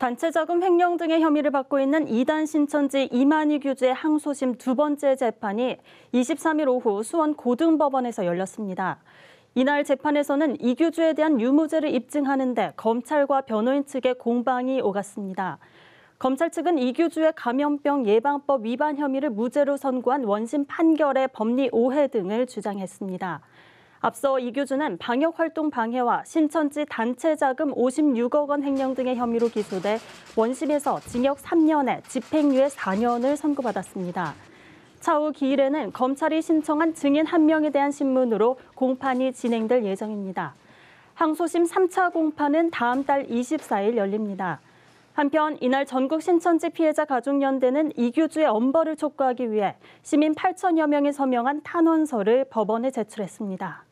단체 자금 횡령 등의 혐의를 받고 있는 이단 신천지 이만희 규주의 항소심 두 번째 재판이 23일 오후 수원 고등법원에서 열렸습니다. 이날 재판에서는 이규주에 대한 유무죄를 입증하는데 검찰과 변호인 측의 공방이 오갔습니다. 검찰 측은 이규주의 감염병 예방법 위반 혐의를 무죄로 선고한 원심 판결의 법리 오해 등을 주장했습니다. 앞서 이규준은 방역활동 방해와 신천지 단체 자금 56억 원 횡령 등의 혐의로 기소돼 원심에서 징역 3년에 집행유예 4년을 선고받았습니다. 차후 기일에는 검찰이 신청한 증인 한명에 대한 신문으로 공판이 진행될 예정입니다. 항소심 3차 공판은 다음 달 24일 열립니다. 한편 이날 전국 신천지 피해자 가족연대는 이규주의 엄벌을 촉구하기 위해 시민 8천여 명이 서명한 탄원서를 법원에 제출했습니다.